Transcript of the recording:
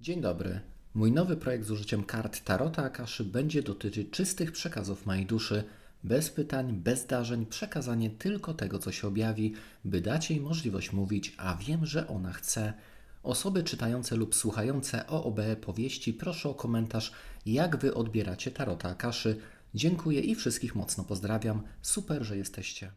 Dzień dobry. Mój nowy projekt z użyciem kart Tarota Akaszy będzie dotyczyć czystych przekazów mojej duszy. Bez pytań, bez darzeń, przekazanie tylko tego, co się objawi, by dać jej możliwość mówić, a wiem, że ona chce. Osoby czytające lub słuchające OOBE powieści proszę o komentarz, jak wy odbieracie Tarota Akaszy. Dziękuję i wszystkich mocno pozdrawiam. Super, że jesteście.